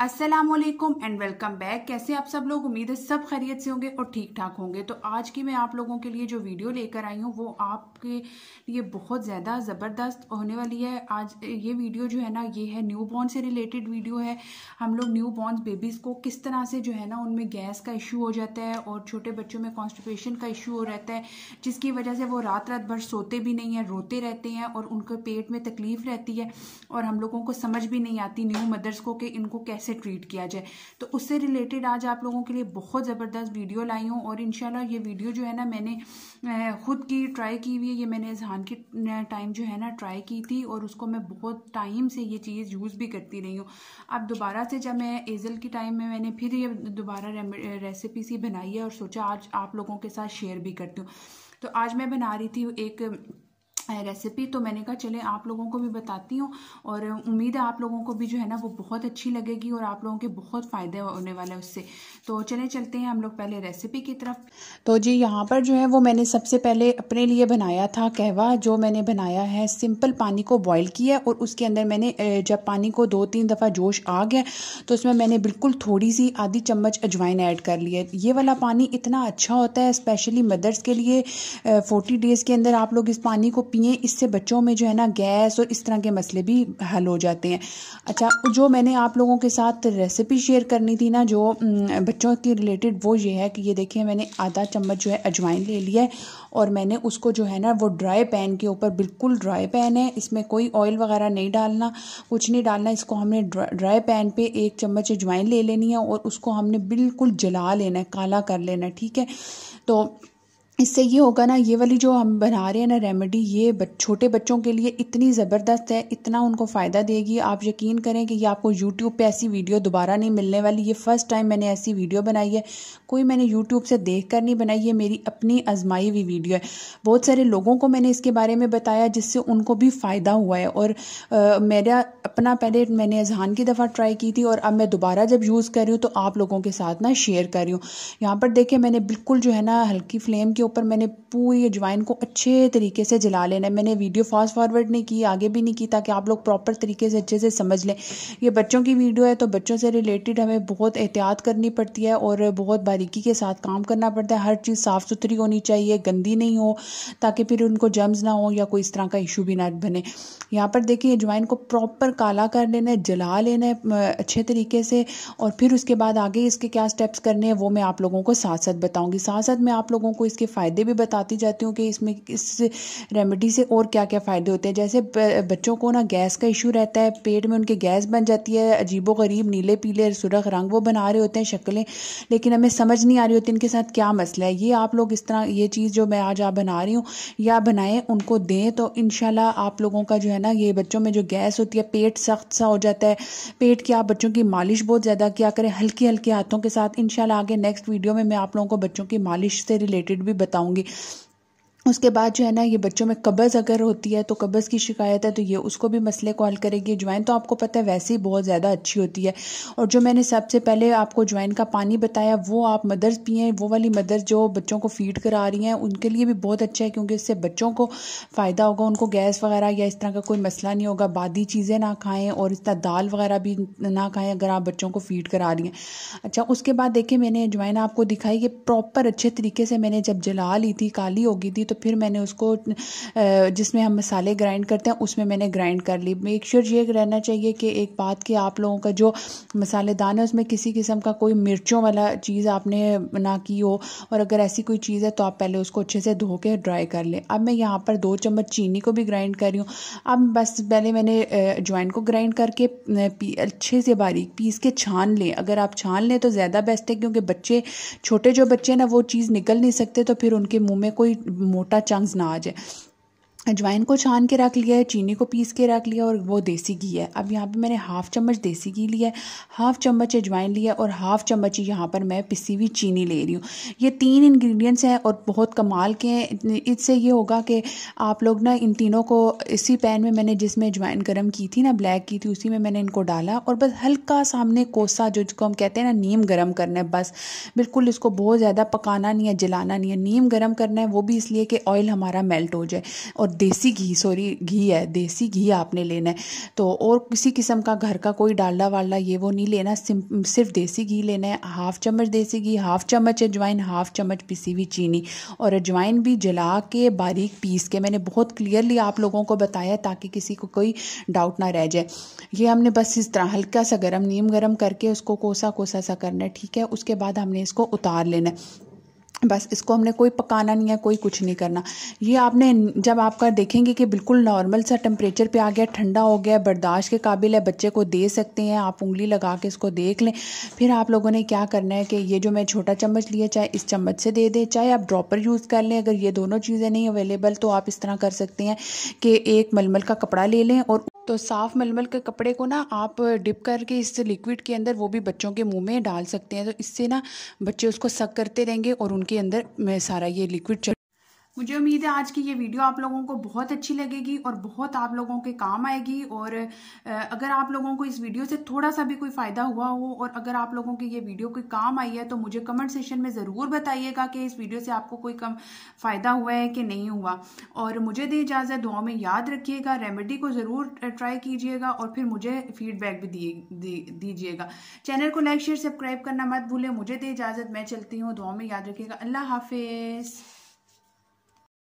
अस्सलाम वालेकुम and welcome back कैसे आप सब लोग उम्मीद है सब खैरियत से होंगे और ठीक ठाक होंगे तो आज की मैं आप लोगों के लिए जो वीडियो लेकर आई हूँ वो आपके लिए बहुत ज़्यादा ज़बरदस्त होने वाली है आज ये वीडियो जो है ना ये है न्यू बॉर्न से रिलेटेड वीडियो है हम लोग न्यू बॉर्न बेबीज़ को किस तरह से जो है ना उनमें गैस का इशू हो जाता है और छोटे बच्चों में कॉन्स्टिपेशन का इशू हो रहता है जिसकी वजह से वो रात रात भर सोते भी नहीं हैं रोते रहते हैं और उनके पेट में तकलीफ़ रहती है और हम लोगों को समझ भी नहीं आती न्यू मदर्स को कि इनको कैसे कैसे ट्रीट किया जाए तो उससे रिलेटेड आज आप लोगों के लिए बहुत ज़बरदस्त वीडियो लाई हूँ और इन ये वीडियो जो है ना मैंने ख़ुद की ट्राई की हुई है ये मैंने जहान के टाइम जो है ना ट्राई की थी और उसको मैं बहुत टाइम से ये चीज़ यूज़ भी करती रही हूँ अब दोबारा से जब मैं एजल के टाइम में मैंने फिर ये दोबारा रेसिपी सी बनाई है और सोचा आज आप लोगों के साथ शेयर भी करती हूँ तो आज मैं बना रही थी एक रेसिपी तो मैंने कहा चले आप लोगों को भी बताती हूँ और उम्मीद है आप लोगों को भी जो है ना वो बहुत अच्छी लगेगी और आप लोगों के बहुत फ़ायदे होने वाले हैं उससे तो चले चलते हैं हम लोग पहले रेसिपी की तरफ तो जी यहाँ पर जो है वो मैंने सबसे पहले अपने लिए बनाया था कहवा जो मैंने बनाया है सिंपल पानी को बॉयल किया और उसके अंदर मैंने जब पानी को दो तीन दफ़ा जोश आ गया तो उसमें मैंने बिल्कुल थोड़ी सी आधी चम्मच अजवाइन ऐड कर लिया ये वाला पानी इतना अच्छा होता है स्पेशली मदर्स के लिए फोर्टी डेज़ के अंदर आप लोग इस पानी को पिएँ इससे बच्चों में जो है ना गैस और इस तरह के मसले भी हल हो जाते हैं अच्छा जो मैंने आप लोगों के साथ रेसिपी शेयर करनी थी ना जो बच्चों के रिलेटेड वो ये है कि ये देखिए मैंने आधा चम्मच जो है अजवाइन ले लिया है और मैंने उसको जो है ना वो ड्राई पैन के ऊपर बिल्कुल ड्राई पैन है इसमें कोई ऑयल वगैरह नहीं डालना कुछ नहीं डालना इसको हमने ड्राई पैन पे एक चम्मच अजवाइन ले लेनी है और उसको हमने बिल्कुल जला लेना है काला कर लेना है ठीक है तो इससे ये होगा ना ये वाली जो हम बना रहे हैं ना रेमेडी ये छोटे बच्चों के लिए इतनी ज़बरदस्त है इतना उनको फ़ायदा देगी आप यकीन करें कि ये आपको यूट्यूब पे ऐसी वीडियो दोबारा नहीं मिलने वाली ये फ़र्स्ट टाइम मैंने ऐसी वीडियो बनाई है कोई मैंने यूट्यूब से देख कर नहीं बनाई ये मेरी अपनी आजमाई हुई वीडियो है बहुत सारे लोगों को मैंने इसके बारे में बताया जिससे उनको भी फ़ायदा हुआ है और आ, मेरा अपना पहले मैंने अजहान की दफ़ा ट्राई की थी और अब मैं दोबारा जब यूज़ कर रही हूँ तो आप लोगों के साथ ना शेयर कर रही हूँ यहाँ पर देखें मैंने बिल्कुल जो है ना हल्की फ्लेम के ऊपर मैंने पूरी अजवाइन को अच्छे तरीके से जला लेना है मैंने वीडियो फास्ट फॉरवर्ड नहीं की आगे भी नहीं की ताकि आप लोग प्रॉपर तरीके से अच्छे से समझ लें ये बच्चों की वीडियो है तो बच्चों से रिलेटेड हमें बहुत एहतियात करनी पड़ती है और बहुत बारीकी के साथ काम करना पड़ता है हर चीज़ साफ़ सुथरी होनी चाहिए गंदी नहीं हो ताकि फिर उनको जम्स ना हो या कोई इस तरह का इशू भी ना बने यहाँ पर देखिए अजवाइन को प्रॉपर काला कर लेना है जला लेना है अच्छे तरीके से और फिर उसके बाद आगे इसके क्या स्टेप्स करने हैं वो मैं आप लोगों को साथ साथ बताऊँगी साथ साथ मैं आप लोगों को इसके फ़ायदे भी बताती जाती हूँ कि इसमें इस रेमेडी से और क्या क्या फ़ायदे होते हैं जैसे बच्चों को ना गैस का इशू रहता है पेट में उनके गैस बन जाती है अजीबो गरीब नीले पीले सुरख रंग वो बना रहे होते हैं शक्लें लेकिन हमें समझ नहीं आ रही होती इनके साथ क्या मसला है ये आप लोग इस तरह ये चीज़ जो मैं आज आप बना रही हूँ या बनाएं उनको दें तो इन आप लोगों का जो है ना ये बच्चों में जो गैस होती है पेट सख्त सा हो जाता है पेट की आप बच्चों की मालिश बहुत ज़्यादा क्या करें हल्के हल्के हाथों के साथ इन आगे नेक्स्ट वीडियो में मैं आप लोगों को बच्चों की मालिश से रिलेटेड भी बताऊंगी उसके बाद जो है ना ये बच्चों में कब्ज़ अगर होती है तो कब्ज़ की शिकायत है तो ये उसको भी मसले कॉल करेगी ज्वाइन तो आपको पता है वैसे ही बहुत ज़्यादा अच्छी होती है और जो मैंने सबसे पहले आपको ज्वाइन का पानी बताया वो आप मदर्स पिए वो वाली मदर जो बच्चों को फीड करा रही हैं उनके लिए भी बहुत अच्छा है क्योंकि इससे बच्चों को फ़ायदा होगा उनको गैस वगैरह या इस तरह का कोई मसला नहीं होगा बादी चीज़ें ना खाएँ और इस तरह दाल वगैरह भी ना खाएँ अगर आप बच्चों को फीड करा रही हैं अच्छा उसके बाद देखिए मैंने ज्वाइन आपको दिखाई ये प्रॉपर अच्छे तरीके से मैंने जब जला ली थी काली होगी थी तो फिर मैंने उसको जिसमें हम मसाले ग्राइंड करते हैं उसमें मैंने ग्राइंड कर ली मेक श्योर ये रहना चाहिए कि एक बात कि आप लोगों का जो मसालेदान है उसमें किसी किस्म का कोई मिर्चों वाला चीज़ आपने ना की हो और अगर ऐसी कोई चीज़ है तो आप पहले उसको अच्छे से धो के ड्राई कर लें अब मैं यहाँ पर दो चम्मच चीनी को भी ग्राइंड कर रही हूँ अब बस पहले मैंने ज्वाइन को ग्राइंड करके अच्छे से बारीक पीस के छान लें अगर आप छान लें तो ज़्यादा बेस्ट है क्योंकि बच्चे छोटे जो बच्चे ना वो चीज़ निकल नहीं सकते तो फिर उनके मुँह में कोई मोटा चंग्स ना आ जाए अजवाइन को छान के रख लिया है चीनी को पीस के रख लिया और वो देसी घी है अब यहाँ पे मैंने हाफ़ चम्मच देसी घी लिया है हाफ़ चम्मच अजवाइन लिया और हाफ़ चम्मच ही यहाँ पर मैं पिसी हुई चीनी ले रही हूँ ये तीन इंग्रेडिएंट्स हैं और बहुत कमाल के हैं इससे ये होगा कि आप लोग ना इन तीनों को इसी पैन में मैंने जिसमें अजवाइन गर्म की थी ना ब्लैक की थी उसी में मैंने इनको डाला और बस हल्का सामने कोसा जो जिसको हम कहते हैं ना नीम गर्म करना है बस बिल्कुल इसको बहुत ज़्यादा पकाना नहीं है जलाना नहीं है नीम गर्म करना है वो भी इसलिए कि ऑयल हमारा मेल्ट हो जाए और देसी घी सॉरी घी है देसी घी आपने लेना है तो और किसी किस्म का घर का कोई डालडा वालडा ये वो नहीं लेना सिर्फ देसी घी लेना है हाफ चम्मच देसी घी हाफ चम्मच अजवाइन हाफ चम्मच पिसी हुई चीनी और अजवाइन भी जला के बारीक पीस के मैंने बहुत क्लियरली आप लोगों को बताया ताकि किसी को कोई डाउट ना रह जाए ये हमने बस इस तरह हल्का सा गर्म नीम गर्म करके उसको कोसा कोसा सा करना है ठीक है उसके बाद हमने इसको उतार लेना है बस इसको हमने कोई पकाना नहीं है कोई कुछ नहीं करना ये आपने जब आपका देखेंगे कि बिल्कुल नॉर्मल सा टेम्परेचर पे आ गया ठंडा हो गया बर्दाश्त के काबिल है बच्चे को दे सकते हैं आप उंगली लगा के इसको देख लें फिर आप लोगों ने क्या करना है कि ये जो मैं छोटा चम्मच लिया चाहे इस चम्मच से दे दें चाहे आप ड्रॉपर यूज़ कर लें अगर ये दोनों चीज़ें नहीं अवेलेबल तो आप इस तरह कर सकते हैं कि एक मलमल का कपड़ा ले लें और तो साफ़ मलमल के कपड़े को ना आप डिप करके इस लिक्विड के अंदर वो भी बच्चों के मुंह में डाल सकते हैं तो इससे ना बच्चे उसको सक करते रहेंगे और उनके अंदर सारा ये लिक्विड मुझे उम्मीद है आज की ये वीडियो आप लोगों को बहुत अच्छी लगेगी और बहुत आप लोगों के काम आएगी और अगर आप लोगों को इस वीडियो से थोड़ा सा भी कोई फ़ायदा हुआ हो और अगर आप लोगों की ये वीडियो कोई काम आई है तो मुझे कमेंट सेशन में ज़रूर बताइएगा कि इस वीडियो से आपको कोई कम फ़ायदा हुआ है कि नहीं हुआ और मुझे दी इजाज़त दुआ में याद रखिएगा रेमेडी को ज़रूर ट्राई कीजिएगा और फिर मुझे फीडबैक भी दीजिएगा चैनल को लाइक शेयर सब्सक्राइब करना मत भूलें मुझे दी इजाज़त मैं चलती हूँ दुआ में याद रखिएगा अल्लाह हाफिज़